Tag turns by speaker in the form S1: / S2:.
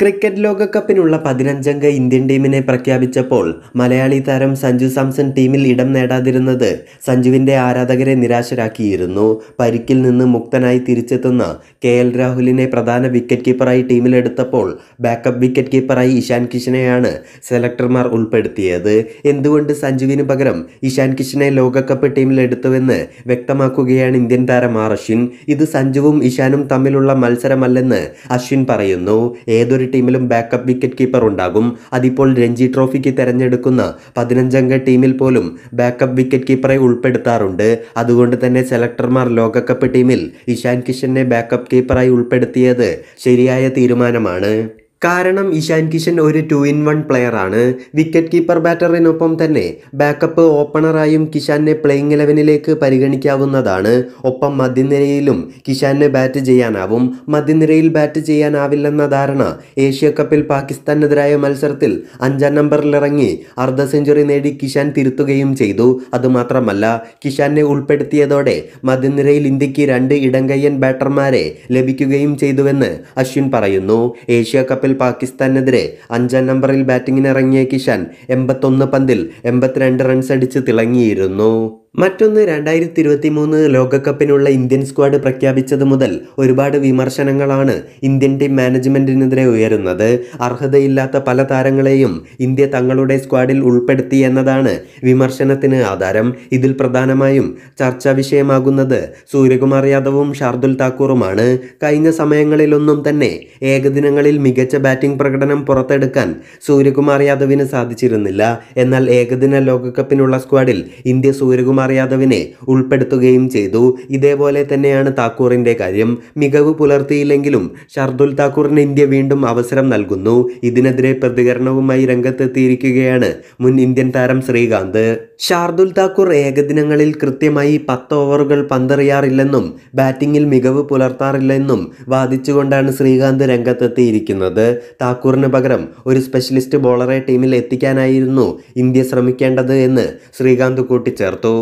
S1: cricket ലോകകപ്പിനുള്ള പതിനഞ്ചംഗ Indian ടീമിനെ പ്രഖ്യാപിച്ചപ്പോൾ മലയാളി താരം സഞ്ജു സാംസൺ ടീമിൽ ഇടം നേടാതിരുന്നത് സഞ്ജുവിൻ്റെ ആരാധകരെ നിരാശരാക്കിയിരുന്നു പരിക്കിൽ നിന്ന് മുക്തനായി തിരിച്ചെത്തുന്ന കെ എൽ രാഹുലിനെ പ്രധാന വിക്കറ്റ് കീപ്പറായി ടീമിലെടുത്തപ്പോൾ ബാക്കപ്പ് വിക്കറ്റ് കീപ്പറായി ഇഷാൻ കിഷനെയാണ് സെലക്ടർമാർ ഉൾപ്പെടുത്തിയത് എന്തുകൊണ്ട് സഞ്ജുവിന് പകരം ഇഷാൻ കിഷനെ ലോകകപ്പ് ടീമിലെടുത്തുവെന്ന് വ്യക്തമാക്കുകയാണ് ഇന്ത്യൻ താരം ആർ അശ്വിൻ ഇത് സഞ്ജുവും ഇഷാനും തമ്മിലുള്ള മത്സരമല്ലെന്ന് അശ്വിൻ പറയുന്നു ഏതൊരു ടീമിലും ബാക്കപ്പ് വിക്കറ്റ് കീപ്പർ ഉണ്ടാകും അതിപ്പോൾ രഞ്ജി ട്രോഫിക്ക് തെരഞ്ഞെടുക്കുന്ന പതിനഞ്ചംഗ ടീമിൽ പോലും ബാക്കപ്പ് വിക്കറ്റ് കീപ്പറെ ഉൾപ്പെടുത്താറുണ്ട് അതുകൊണ്ട് തന്നെ സെലക്ടർമാർ ലോകകപ്പ് ടീമിൽ ഇഷാൻ കിഷനെ ബാക്കപ്പ് കീപ്പറായി ഉൾപ്പെടുത്തിയത് ശരിയായ തീരുമാനമാണ് കാരണം ഇഷാൻ കിഷൻ ഒരു ടു ഇൻ വൺ പ്ലെയറാണ് വിക്കറ്റ് കീപ്പർ ബാറ്ററിനൊപ്പം തന്നെ ബാക്കപ്പ് ഓപ്പണറായും കിഷാനെ പ്ലേയിങ് ഇലവനിലേക്ക് പരിഗണിക്കാവുന്നതാണ് ഒപ്പം മധ്യനിരയിലും കിഷാന് ബാറ്റ് ചെയ്യാനാവും മധ്യനിരയിൽ ബാറ്റ് ചെയ്യാനാവില്ലെന്ന ധാരണ ഏഷ്യ കപ്പിൽ പാകിസ്ഥാനെതിരായ മത്സരത്തിൽ അഞ്ചാം നമ്പറിലിറങ്ങി അർദ്ധ സെഞ്ചുറി നേടി കിഷാൻ തിരുത്തുകയും ചെയ്തു അതുമാത്രമല്ല കിഷാനെ ഉൾപ്പെടുത്തിയതോടെ മധ്യനിരയിൽ ഇന്ത്യക്ക് രണ്ട് ഇടംകയ്യൻ ബാറ്റർമാരെ ലഭിക്കുകയും ചെയ്തുവെന്ന് അശ്വിൻ പറയുന്നു ഏഷ്യ കപ്പിൽ കപ്പിൽ പാകിസ്ഥാനെതിരെ അഞ്ചാം നമ്പറിൽ ബാറ്റിങ്ങിനിറങ്ങിയ കിഷൻ എൺപത്തൊന്ന് പന്തിൽ എൺപത്തിരണ്ട് റൺസ് അടിച്ച് തിളങ്ങിയിരുന്നു മറ്റൊന്ന് രണ്ടായിരത്തി ഇരുപത്തി മൂന്ന് ലോകകപ്പിനുള്ള ഇന്ത്യൻ സ്ക്വാഡ് പ്രഖ്യാപിച്ചത് മുതൽ ഒരുപാട് വിമർശനങ്ങളാണ് ഇന്ത്യൻ ടീം മാനേജ്മെൻറ്റിനെതിരെ ഉയരുന്നത് അർഹതയില്ലാത്ത പല താരങ്ങളെയും ഇന്ത്യ തങ്ങളുടെ സ്ക്വാഡിൽ ഉൾപ്പെടുത്തി എന്നതാണ് വിമർശനത്തിന് ആധാരം ഇതിൽ പ്രധാനമായും ചർച്ചാ വിഷയമാകുന്നത് സൂര്യകുമാർ യാദവും ഷാർദുൽ താക്കൂറുമാണ് കഴിഞ്ഞ സമയങ്ങളിലൊന്നും തന്നെ ഏകദിനങ്ങളിൽ മികച്ച ബാറ്റിംഗ് പ്രകടനം പുറത്തെടുക്കാൻ സൂര്യകുമാർ യാദവിന് സാധിച്ചിരുന്നില്ല എന്നാൽ ഏകദിന ലോകകപ്പിനുള്ള സ്ക്വാഡിൽ ഇന്ത്യ സൂര്യകുമാർ കുമാർ യാദവിനെ ഉൾപ്പെടുത്തുകയും ചെയ്തു ഇതേപോലെ തന്നെയാണ് താക്കൂറിൻ്റെ കാര്യം മികവ് പുലർത്തിയില്ലെങ്കിലും ഷർദുൽ താക്കൂറിന് ഇന്ത്യ വീണ്ടും അവസരം നൽകുന്നു ഇതിനെതിരെ പ്രതികരണവുമായി രംഗത്തെത്തിയിരിക്കുകയാണ് മുൻ ഇന്ത്യൻ താരം ശ്രീകാന്ത് ഷാർദുൽ താക്കൂർ ഏകദിനങ്ങളിൽ കൃത്യമായി പത്ത് ഓവറുകൾ പന്തെറിയാറില്ലെന്നും ബാറ്റിംഗിൽ മികവ് പുലർത്താറില്ലെന്നും വാദിച്ചുകൊണ്ടാണ് ശ്രീകാന്ത് രംഗത്തെത്തിയിരിക്കുന്നത് താക്കൂറിന് പകരം ഒരു സ്പെഷ്യലിസ്റ്റ് ബോളറെ ടീമിൽ എത്തിക്കാനായിരുന്നു ഇന്ത്യ ശ്രമിക്കേണ്ടത് എന്ന് ശ്രീകാന്ത് കൂട്ടിച്ചേർത്തു